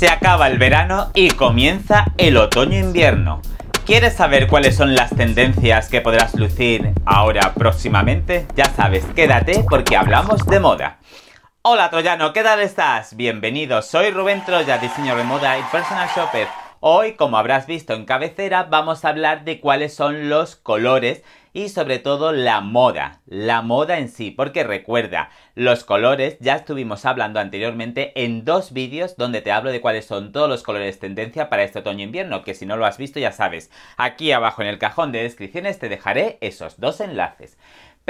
Se acaba el verano y comienza el otoño-invierno. ¿Quieres saber cuáles son las tendencias que podrás lucir ahora próximamente? Ya sabes, quédate porque hablamos de moda. Hola Troyano, ¿qué tal estás? Bienvenido, soy Rubén Troya, diseñador de moda y personal shopper Hoy, como habrás visto en cabecera, vamos a hablar de cuáles son los colores y sobre todo la moda, la moda en sí, porque recuerda, los colores ya estuvimos hablando anteriormente en dos vídeos donde te hablo de cuáles son todos los colores tendencia para este otoño-invierno, que si no lo has visto ya sabes, aquí abajo en el cajón de descripciones te dejaré esos dos enlaces.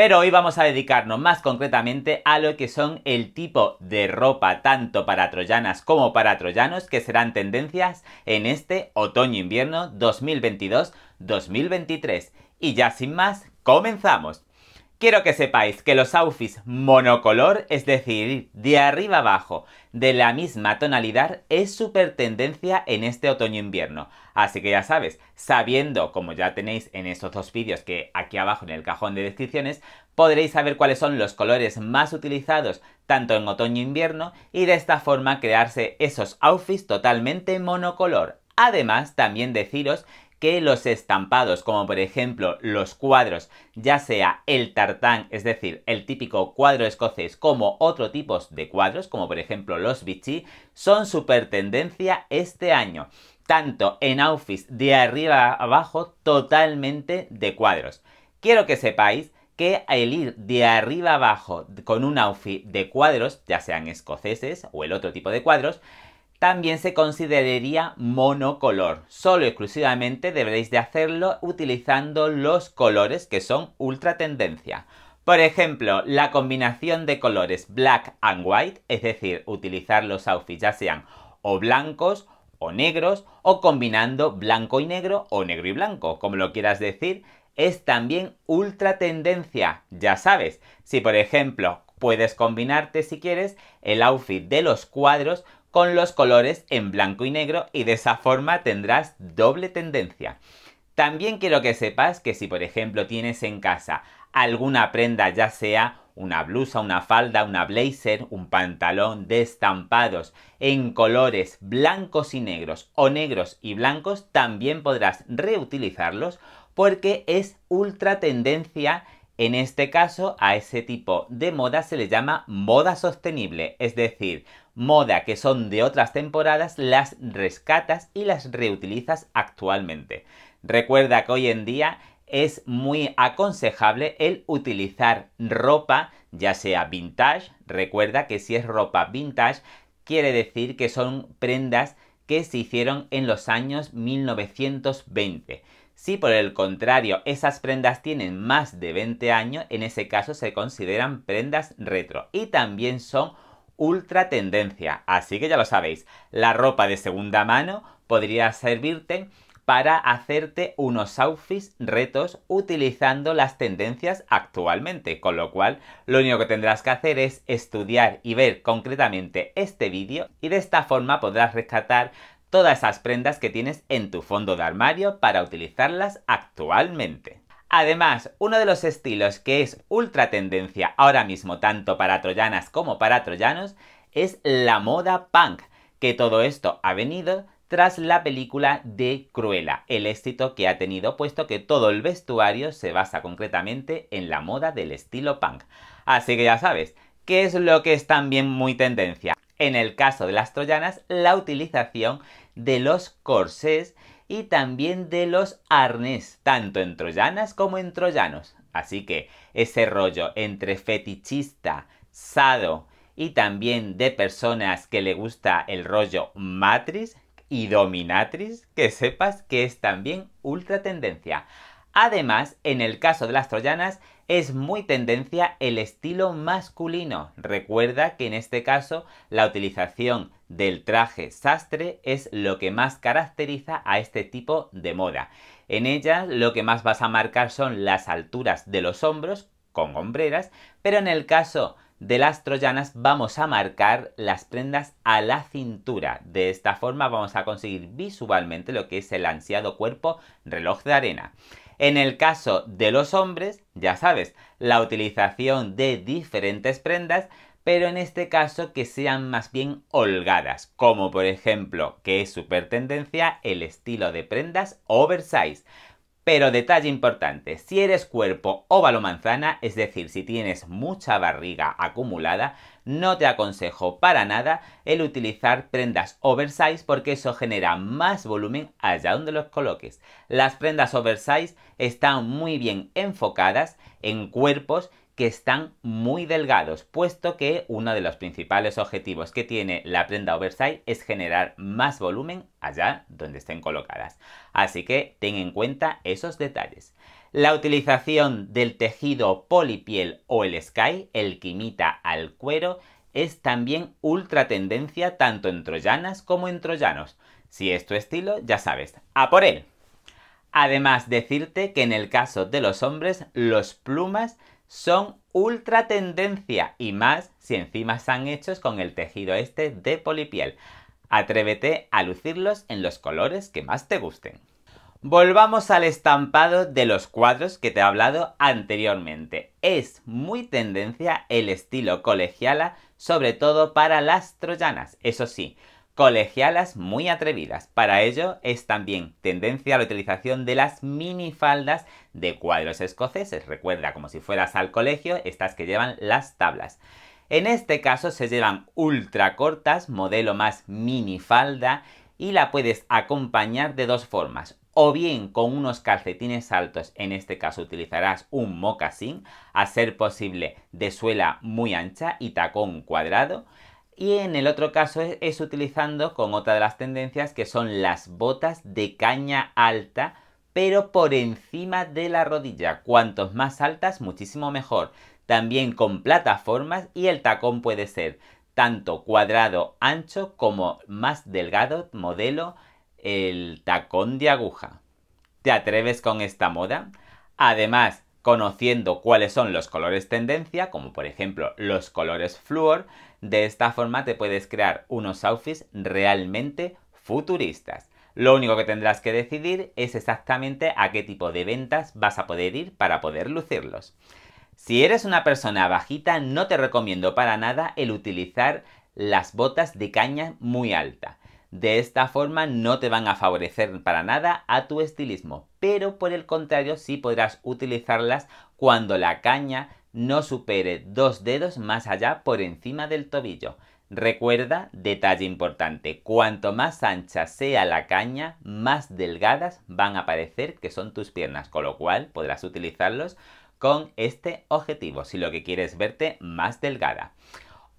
Pero hoy vamos a dedicarnos más concretamente a lo que son el tipo de ropa tanto para troyanas como para troyanos que serán tendencias en este otoño-invierno 2022-2023. Y ya sin más, comenzamos. Quiero que sepáis que los outfits monocolor, es decir, de arriba abajo, de la misma tonalidad, es súper tendencia en este otoño-invierno. Así que ya sabes, sabiendo, como ya tenéis en estos dos vídeos que aquí abajo en el cajón de descripciones, podréis saber cuáles son los colores más utilizados tanto en otoño-invierno y de esta forma crearse esos outfits totalmente monocolor. Además, también deciros que los estampados, como por ejemplo los cuadros, ya sea el tartán, es decir, el típico cuadro escocés, como otro tipo de cuadros, como por ejemplo los bichi, son super tendencia este año. Tanto en outfits de arriba abajo, totalmente de cuadros. Quiero que sepáis que el ir de arriba abajo con un outfit de cuadros, ya sean escoceses o el otro tipo de cuadros, también se consideraría monocolor. Solo exclusivamente deberéis de hacerlo utilizando los colores que son ultra tendencia. Por ejemplo, la combinación de colores black and white, es decir, utilizar los outfits ya sean o blancos o negros o combinando blanco y negro o negro y blanco, como lo quieras decir, es también ultra tendencia, ya sabes. Si por ejemplo puedes combinarte si quieres el outfit de los cuadros con los colores en blanco y negro y de esa forma tendrás doble tendencia. También quiero que sepas que si por ejemplo tienes en casa alguna prenda ya sea una blusa, una falda, una blazer, un pantalón de estampados en colores blancos y negros o negros y blancos, también podrás reutilizarlos porque es ultra tendencia. En este caso, a ese tipo de moda se le llama moda sostenible, es decir, moda que son de otras temporadas, las rescatas y las reutilizas actualmente. Recuerda que hoy en día es muy aconsejable el utilizar ropa, ya sea vintage, recuerda que si es ropa vintage, quiere decir que son prendas que se hicieron en los años 1920. Si por el contrario esas prendas tienen más de 20 años, en ese caso se consideran prendas retro y también son ultra tendencia. Así que ya lo sabéis, la ropa de segunda mano podría servirte para hacerte unos outfits retos utilizando las tendencias actualmente, con lo cual lo único que tendrás que hacer es estudiar y ver concretamente este vídeo y de esta forma podrás rescatar todas esas prendas que tienes en tu fondo de armario para utilizarlas actualmente. Además, uno de los estilos que es ultra tendencia ahora mismo tanto para troyanas como para troyanos es la moda punk, que todo esto ha venido tras la película de Cruella, el éxito que ha tenido puesto que todo el vestuario se basa concretamente en la moda del estilo punk. Así que ya sabes, ¿qué es lo que es también muy tendencia? En el caso de las troyanas, la utilización de los corsés y también de los arnes tanto en troyanas como en troyanos. Así que ese rollo entre fetichista, sado y también de personas que le gusta el rollo matriz y dominatriz, que sepas que es también ultra tendencia. Además, en el caso de las troyanas, es muy tendencia el estilo masculino. Recuerda que en este caso la utilización del traje sastre es lo que más caracteriza a este tipo de moda. En ellas lo que más vas a marcar son las alturas de los hombros con hombreras, pero en el caso de las troyanas vamos a marcar las prendas a la cintura. De esta forma vamos a conseguir visualmente lo que es el ansiado cuerpo reloj de arena. En el caso de los hombres, ya sabes, la utilización de diferentes prendas pero en este caso que sean más bien holgadas, como por ejemplo, que es super tendencia, el estilo de prendas oversize. Pero detalle importante, si eres cuerpo óvalo manzana, es decir, si tienes mucha barriga acumulada, no te aconsejo para nada el utilizar prendas oversize porque eso genera más volumen allá donde los coloques. Las prendas oversize están muy bien enfocadas en cuerpos están muy delgados, puesto que uno de los principales objetivos que tiene la prenda oversize es generar más volumen allá donde estén colocadas. Así que ten en cuenta esos detalles. La utilización del tejido polipiel o el sky, el que imita al cuero, es también ultra tendencia tanto en troyanas como en troyanos. Si es tu estilo, ya sabes, a por él. Además, decirte que en el caso de los hombres, los plumas son ultra tendencia y más si encima están hechos con el tejido este de polipiel. Atrévete a lucirlos en los colores que más te gusten. Volvamos al estampado de los cuadros que te he hablado anteriormente. Es muy tendencia el estilo colegiala, sobre todo para las troyanas. Eso sí, colegialas muy atrevidas. Para ello es también tendencia a la utilización de las minifaldas de cuadros escoceses. Recuerda, como si fueras al colegio, estas que llevan las tablas. En este caso se llevan ultra cortas, modelo más minifalda, y la puedes acompañar de dos formas. O bien con unos calcetines altos, en este caso utilizarás un mocasín, a ser posible de suela muy ancha y tacón cuadrado. Y en el otro caso es, utilizando con otra de las tendencias que son las botas de caña alta, pero por encima de la rodilla. Cuantos más altas, muchísimo mejor. También con plataformas y el tacón puede ser tanto cuadrado ancho como más delgado modelo el tacón de aguja. ¿Te atreves con esta moda? Además, conociendo cuáles son los colores tendencia, como por ejemplo los colores fluor, de esta forma te puedes crear unos outfits realmente futuristas. Lo único que tendrás que decidir es exactamente a qué tipo de ventas vas a poder ir para poder lucirlos. Si eres una persona bajita, no te recomiendo para nada el utilizar las botas de caña muy alta. De esta forma no te van a favorecer para nada a tu estilismo, pero por el contrario sí podrás utilizarlas cuando la caña no supere dos dedos más allá por encima del tobillo. Recuerda, detalle importante, cuanto más ancha sea la caña, más delgadas van a parecer que son tus piernas, con lo cual podrás utilizarlos con este objetivo, si lo que quieres verte más delgada.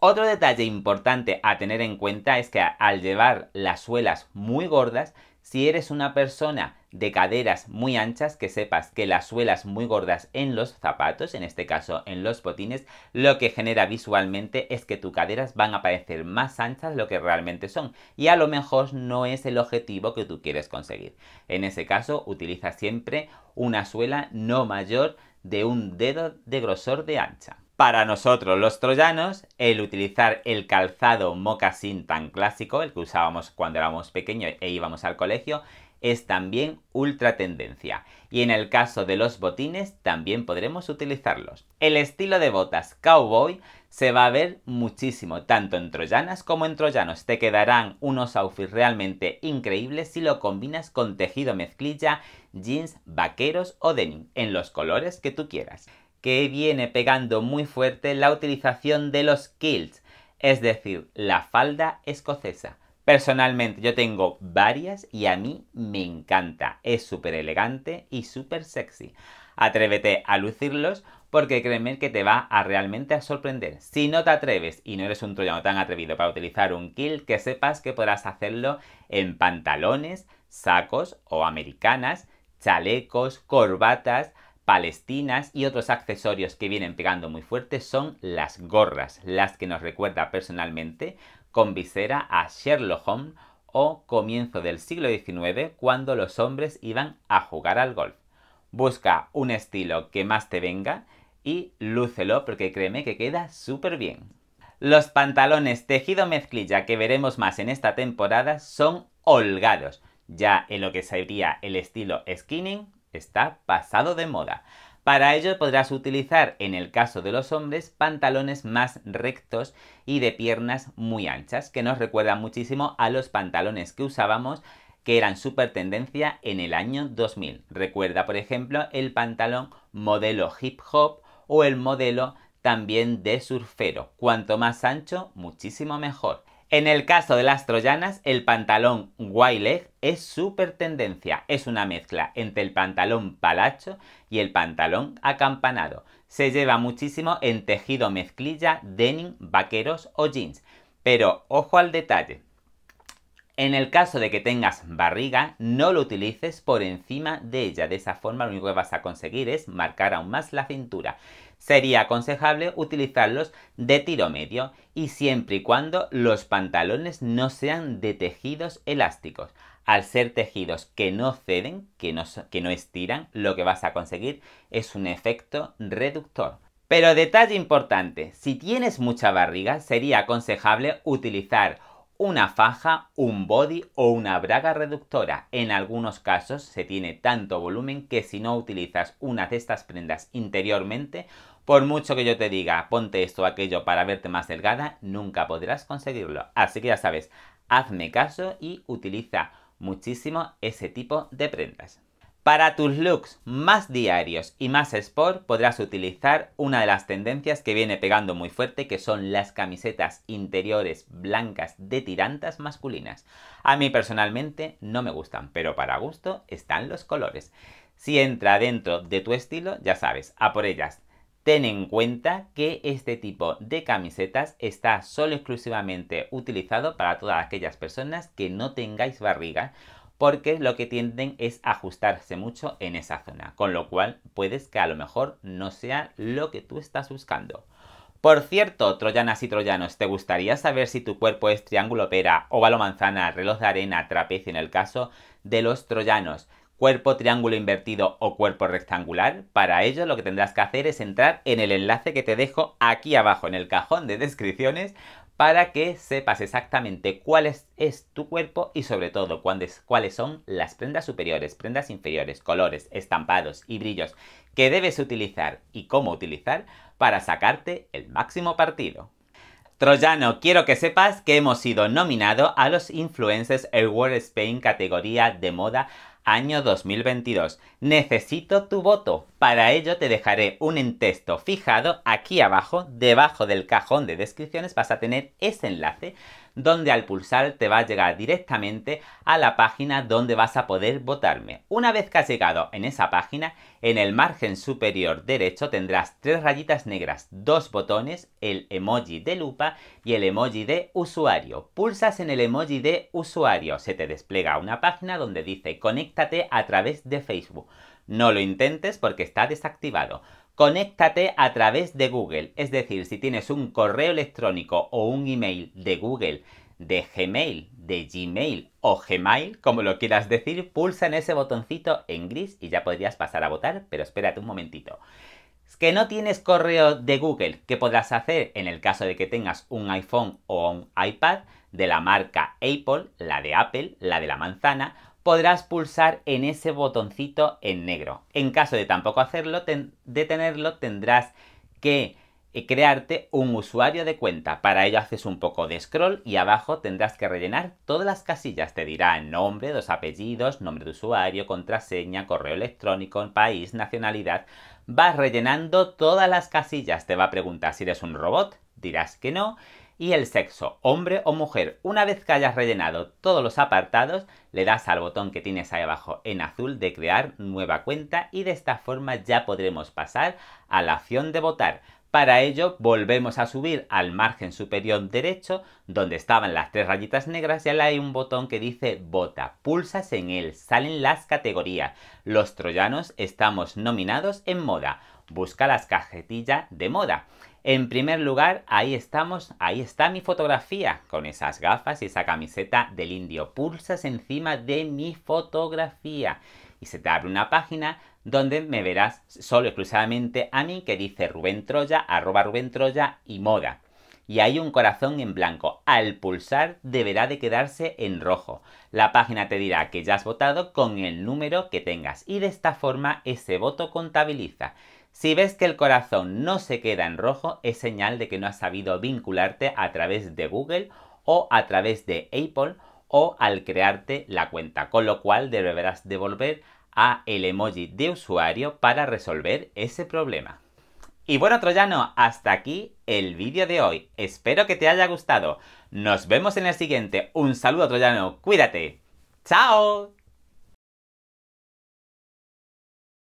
Otro detalle importante a tener en cuenta es que al llevar las suelas muy gordas, si eres una persona de caderas muy anchas, que sepas que las suelas muy gordas en los zapatos, en este caso en los botines, lo que genera visualmente es que tus caderas van a parecer más anchas de lo que realmente son y a lo mejor no es el objetivo que tú quieres conseguir. En ese caso, utiliza siempre una suela no mayor de un dedo de grosor de ancha. Para nosotros los troyanos, el utilizar el calzado mocasín tan clásico, el que usábamos cuando éramos pequeños e íbamos al colegio, es también ultra tendencia. Y en el caso de los botines también podremos utilizarlos. El estilo de botas cowboy se va a ver muchísimo, tanto en troyanas como en troyanos. Te quedarán unos outfits realmente increíbles si lo combinas con tejido mezclilla, jeans, vaqueros o denim, en los colores que tú quieras que viene pegando muy fuerte la utilización de los kilts, es decir, la falda escocesa. Personalmente yo tengo varias y a mí me encanta, es súper elegante y súper sexy. Atrévete a lucirlos porque créeme que te va a realmente a sorprender. Si no te atreves y no eres un troyano tan atrevido para utilizar un kilt, que sepas que podrás hacerlo en pantalones, sacos o americanas, chalecos, corbatas, palestinas y otros accesorios que vienen pegando muy fuerte son las gorras, las que nos recuerda personalmente con visera a Sherlock Holmes o comienzo del siglo XIX cuando los hombres iban a jugar al golf. Busca un estilo que más te venga y lúcelo porque créeme que queda súper bien. Los pantalones tejido mezclilla que veremos más en esta temporada son holgados, ya en lo que sería el estilo skinning Está pasado de moda. Para ello podrás utilizar, en el caso de los hombres, pantalones más rectos y de piernas muy anchas, que nos recuerdan muchísimo a los pantalones que usábamos que eran super tendencia en el año 2000. Recuerda, por ejemplo, el pantalón modelo hip hop o el modelo también de surfero. Cuanto más ancho, muchísimo mejor. En el caso de las troyanas, el pantalón wide leg es súper tendencia. Es una mezcla entre el pantalón palacho y el pantalón acampanado. Se lleva muchísimo en tejido mezclilla, denim, vaqueros o jeans. Pero ojo al detalle, en el caso de que tengas barriga, no lo utilices por encima de ella. De esa forma lo único que vas a conseguir es marcar aún más la cintura. Sería aconsejable utilizarlos de tiro medio y siempre y cuando los pantalones no sean de tejidos elásticos. Al ser tejidos que no ceden, que no, estiran, lo que vas a conseguir es un efecto reductor. Pero detalle importante, si tienes mucha barriga sería aconsejable utilizar una faja, un body o una braga reductora. En algunos casos se tiene tanto volumen que si no utilizas una de estas prendas interiormente, por mucho que yo te diga ponte esto o aquello para verte más delgada, nunca podrás conseguirlo. Así que ya sabes, hazme caso y utiliza muchísimo ese tipo de prendas. Para tus looks más diarios y más sport podrás utilizar una de las tendencias que viene pegando muy fuerte que son las camisetas interiores blancas de tirantas masculinas. A mí personalmente no me gustan, pero para gusto están los colores. Si entra dentro de tu estilo, ya sabes, a por ellas. Ten en cuenta que este tipo de camisetas está solo exclusivamente utilizado para todas aquellas personas que no tengáis barriga porque lo que tienden es ajustarse mucho en esa zona, con lo cual puedes que a lo mejor no sea lo que tú estás buscando. Por cierto, troyanas y troyanos, ¿te gustaría saber si tu cuerpo es triángulo pera, óvalo manzana, reloj de arena, trapecio en el caso de los troyanos? cuerpo triángulo invertido o cuerpo rectangular, para ello lo que tendrás que hacer es entrar en el enlace que te dejo aquí abajo en el cajón de descripciones para que sepas exactamente cuál es, tu cuerpo y sobre todo cuáles, cuáles son las prendas superiores, prendas inferiores, colores, estampados y brillos que debes utilizar y cómo utilizar para sacarte el máximo partido. Troyano, quiero que sepas que hemos sido nominados a los Influencers World Spain categoría de moda año 2022. Necesito tu voto. Para ello te dejaré un texto fijado aquí abajo, debajo del cajón de descripciones vas a tener ese enlace donde al pulsar te va a llegar directamente a la página donde vas a poder votarme. Una vez que has llegado en esa página, en el margen superior derecho tendrás tres rayitas negras, dos botones, el emoji de lupa y el emoji de usuario. Pulsas en el emoji de usuario, se te despliega una página donde dice conéctate a través de Facebook. No lo intentes porque está desactivado conéctate a través de Google. Es decir, si tienes un correo electrónico o un email de Google, de Gmail, de Gmail o Gmail, como lo quieras decir, pulsa en ese botoncito en gris y ya podrías pasar a votar, pero espérate un momentito. Que no tienes correo de Google, ¿Qué podrás hacer en el caso de que tengas un iPhone o un iPad de la marca Apple, la de Apple, la de la manzana, podrás pulsar en ese botoncito en negro. En caso de tampoco hacerlo, detenerlo, tendrás que eh, crearte un usuario de cuenta. Para ello haces un poco de scroll y abajo tendrás que rellenar todas las casillas. Te dirá nombre, dos apellidos, nombre de usuario, contraseña, correo electrónico, país, nacionalidad. Vas rellenando todas las casillas. Te va a preguntar si eres un robot, dirás que no y el sexo, hombre o mujer. Una vez que hayas rellenado todos los apartados, le das al botón que tienes ahí abajo en azul de crear nueva cuenta y de esta forma ya podremos pasar a la opción de votar. Para ello volvemos a subir al margen superior derecho donde estaban las tres rayitas negras y ahí hay un botón que dice vota. Pulsas en él, salen las categorías. Los troyanos estamos nominados en moda. Busca las cajetillas de moda. En primer lugar, ahí estamos, ahí está mi fotografía, con esas gafas y esa camiseta del indio. Pulsas encima de mi fotografía y se te abre una página donde me verás solo exclusivamente a mí que dice Rubén Troya, arroba Rubén Troya y moda. Y hay un corazón en blanco. Al pulsar deberá de quedarse en rojo. La página te dirá que ya has votado con el número que tengas y de esta forma ese voto contabiliza. Si ves que el corazón no se queda en rojo, es señal de que no has sabido vincularte a través de Google o a través de Apple o al crearte la cuenta, con lo cual deberás devolver a el emoji de usuario para resolver ese problema. Y bueno, Troyano, hasta aquí el vídeo de hoy. Espero que te haya gustado. Nos vemos en el siguiente. Un saludo, Troyano. Cuídate. ¡Chao!